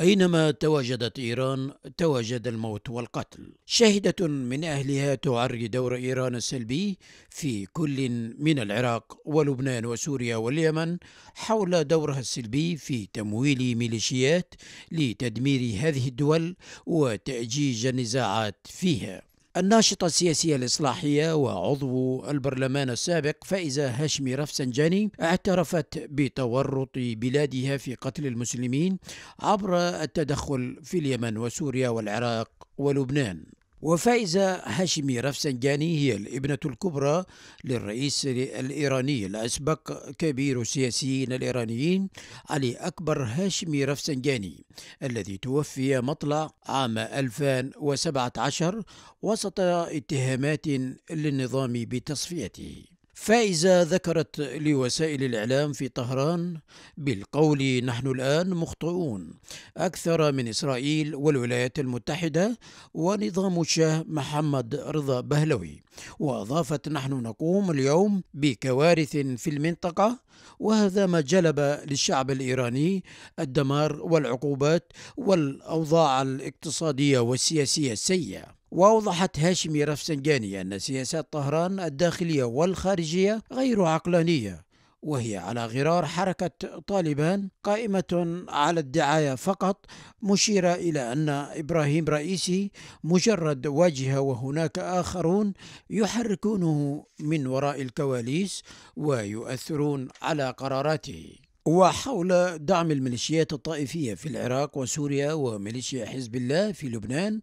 أينما تواجدت إيران تواجد الموت والقتل شاهدة من أهلها تعري دور إيران السلبي في كل من العراق ولبنان وسوريا واليمن حول دورها السلبي في تمويل ميليشيات لتدمير هذه الدول وتأجيج النزاعات فيها الناشطة السياسية الإصلاحية وعضو البرلمان السابق فائزة هاشمي رفسنجاني اعترفت بتورط بلادها في قتل المسلمين عبر التدخل في اليمن وسوريا والعراق ولبنان وفائزة هاشمي رفسنجاني هي الابنة الكبرى للرئيس الإيراني الأسبق كبير السياسيين الإيرانيين علي أكبر هاشمي رفسنجاني الذي توفي مطلع عام 2017 وسط اتهامات للنظام بتصفيته فايزة ذكرت لوسائل الإعلام في طهران بالقول نحن الآن مخطئون أكثر من إسرائيل والولايات المتحدة ونظام الشاه محمد رضا بهلوي وأضافت نحن نقوم اليوم بكوارث في المنطقة وهذا ما جلب للشعب الإيراني الدمار والعقوبات والأوضاع الاقتصادية والسياسية السيئة وأوضحت هاشمي رفسنجاني أن سياسات طهران الداخلية والخارجية غير عقلانية وهي على غرار حركة طالبان قائمة على الدعاية فقط مشيرة إلى أن إبراهيم رئيسي مجرد واجهة وهناك آخرون يحركونه من وراء الكواليس ويؤثرون على قراراته وحول دعم الميليشيات الطائفية في العراق وسوريا وميليشيا حزب الله في لبنان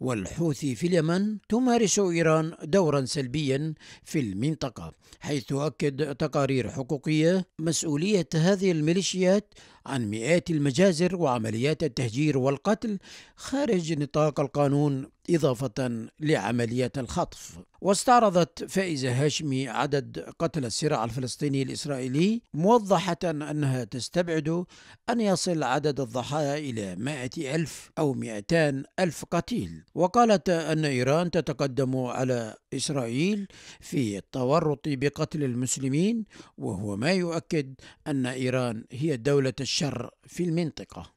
والحوثي في اليمن تمارس إيران دورا سلبيا في المنطقة حيث تؤكد تقارير حقوقية مسؤولية هذه الميليشيات عن مئات المجازر وعمليات التهجير والقتل خارج نطاق القانون إضافة لعملية الخطف واستعرضت فائزة هاشمي عدد قتل الصراع الفلسطيني الإسرائيلي موضحة أنها تستبعد أن يصل عدد الضحايا إلى مائة ألف أو 200 ألف قتيل وقالت أن إيران تتقدم على إسرائيل في التورط بقتل المسلمين وهو ما يؤكد أن إيران هي الدولة الشعبية الشر في المنطقه